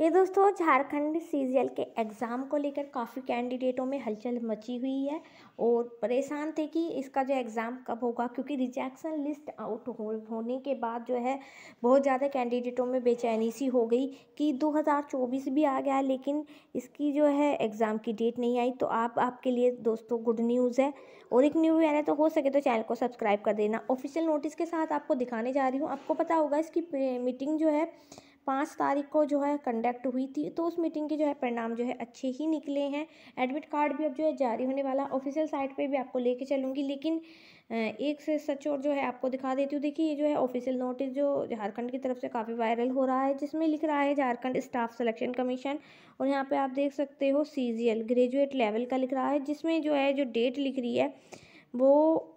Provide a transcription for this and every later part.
ये दोस्तों झारखंड सीजीएल के एग्ज़ाम को लेकर काफ़ी कैंडिडेटों में हलचल मची हुई है और परेशान थे कि इसका जो एग्ज़ाम कब होगा क्योंकि रिजेक्शन लिस्ट आउट हो, होने के बाद जो है बहुत ज़्यादा कैंडिडेटों में बेचैनी सी हो गई कि 2024 भी आ गया लेकिन इसकी जो है एग्ज़ाम की डेट नहीं आई तो आप आपके लिए दोस्तों गुड न्यूज़ है और एक न्यू ईयर है तो हो सके तो चैनल को सब्सक्राइब कर देना ऑफिशियल नोटिस के साथ आपको दिखाने जा रही हूँ आपको पता होगा इसकी मीटिंग जो है पाँच तारीख को जो है कंडक्ट हुई थी तो उस मीटिंग के जो है परिणाम जो है अच्छे ही निकले हैं एडमिट कार्ड भी अब जो है जारी होने वाला ऑफिशियल साइट पे भी आपको लेके चलूँगी लेकिन एक से सच और जो है आपको दिखा देती हूँ देखिए ये जो है ऑफिशियल नोटिस जो झारखंड की तरफ से काफ़ी वायरल हो रहा है जिसमें लिख रहा है झारखंड स्टाफ सेलेक्शन कमीशन और यहाँ पर आप देख सकते हो सी ग्रेजुएट लेवल का लिख रहा है जिसमें जो है जो डेट लिख रही है वो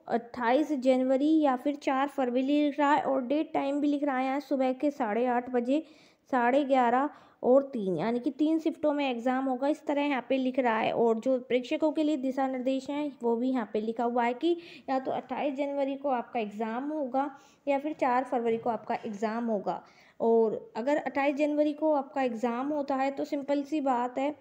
अट्ठाईस जनवरी या फिर चार फरवरी लिख रहा है और डेट टाइम भी लिख रहा है यहाँ सुबह के साढ़े आठ बजे साढ़े ग्यारह और तीन यानी कि तीन शिफ्टों में एग्ज़ाम होगा इस तरह यहाँ पे लिख रहा है और जो प्रेक्षकों के लिए दिशा निर्देश हैं वो भी यहाँ पे लिखा हुआ है कि या तो अट्ठाईस जनवरी को आपका एग्ज़ाम होगा या फिर चार फरवरी को आपका एग्ज़ाम होगा और अगर अट्ठाईस जनवरी को आपका एग्ज़ाम होता है तो सिंपल सी बात है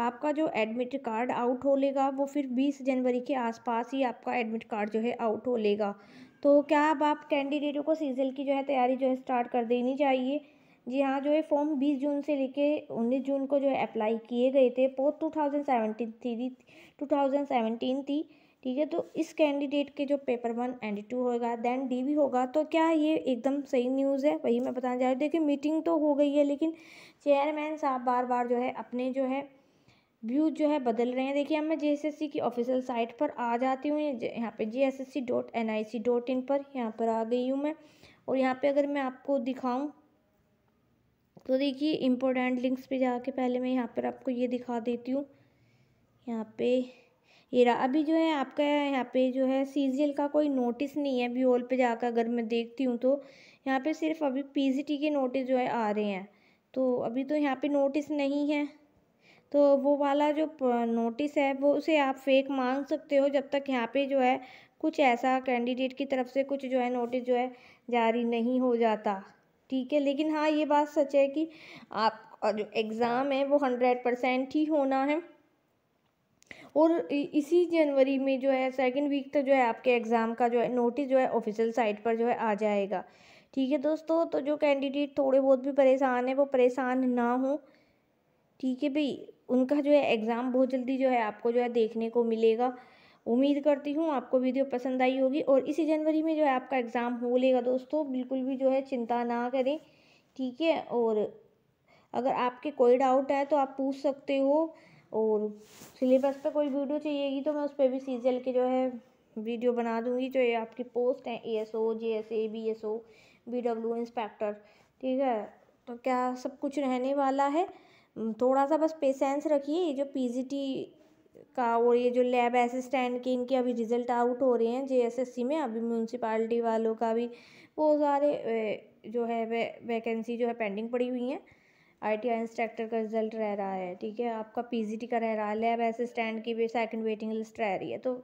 आपका जो एडमिट कार्ड आउट हो लेगा वो फिर बीस जनवरी के आसपास ही आपका एडमिट कार्ड जो है आउट हो लेगा तो क्या अब आप कैंडिडेटों को सीजल की जो है तैयारी जो है स्टार्ट कर देनी चाहिए जी हाँ जो है फॉर्म 20 जून से लेके 19 जून को जो है अप्लाई किए गए थे पोस्ट टू थाउजेंड सेवेंटीन थी टू थाउजेंड थी ठीक है तो इस कैंडिडेट के जो पेपर वन एंड टू होगा दैन डी भी होगा तो क्या ये एकदम सही न्यूज़ है वही मैं बताना चाह रही हूँ देखिए मीटिंग तो हो गई है लेकिन चेयरमैन साहब बार बार जो है अपने जो है व्यूज़ जो है बदल रहे हैं देखिए अब मैं जे की ऑफिशियल साइट पर आ जाती हूँ यहाँ पे जे पर यहाँ पर आ गई हूँ मैं और यहाँ पे अगर मैं आपको दिखाऊँ तो देखिए इम्पोर्टेंट लिंक्स पे जाके पहले मैं यहाँ पर आपको ये दिखा देती हूँ यहाँ पे ये रहा अभी जो है आपका यहाँ पे जो है सी का कोई नोटिस नहीं है बी ऑल पर जाकर अगर मैं देखती हूँ तो यहाँ पर सिर्फ अभी पी के नोटिस जो है आ रहे हैं तो अभी तो यहाँ पर नोटिस नहीं है तो वो वाला जो नोटिस है वो उसे आप फेक मांग सकते हो जब तक यहाँ पे जो है कुछ ऐसा कैंडिडेट की तरफ से कुछ जो है नोटिस जो है जारी नहीं हो जाता ठीक है लेकिन हाँ ये बात सच है कि आप जो एग्ज़ाम है वो हंड्रेड परसेंट ही होना है और इसी जनवरी में जो है सेकंड वीक तक तो जो है आपके एग्ज़ाम का जो है नोटिस जो है ऑफिशियल साइट पर जो है आ जाएगा ठीक है दोस्तों तो जो कैंडिडेट थोड़े बहुत भी परेशान है वो परेशान ना हो ठीक है भाई उनका जो है एग्ज़ाम बहुत जल्दी जो है आपको जो है देखने को मिलेगा उम्मीद करती हूँ आपको वीडियो पसंद आई होगी और इसी जनवरी में जो है आपका एग्ज़ाम हो लेगा दोस्तों बिल्कुल भी जो है चिंता ना करें ठीक है और अगर आपके कोई डाउट है तो आप पूछ सकते हो और सिलेबस पे कोई वीडियो चाहिएगी तो मैं उस पर भी सीजल के जो है वीडियो बना दूँगी जो ये आपकी पोस्ट है A S O J S A B S O B W inspector ठीक है तो क्या सब कुछ रहने वाला है थोड़ा सा बस पेशेंस रखिए ये जो पी का और ये जो लैब असिस्टेंट के इनके अभी रिजल्ट आउट हो रहे हैं जे में अभी म्यूनसिपाल्टी वालों का भी वो सारे जो है वे वैकेंसी जो है पेंडिंग पड़ी हुई हैं आईटीआई इंस्ट्रक्टर का रिजल्ट रह रहा है ठीक है आपका पीजीटी का रह रहा है लैब असिस्टेंट की भी सेकंड वेटिंग लिस्ट रह रही है तो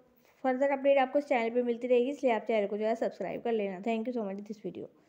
फर्दर अपडेट आपको इस चैनल पे मिलती रहेगी इसलिए आप चैनल को जो है सब्सक्राइब कर लेना thank you so much this video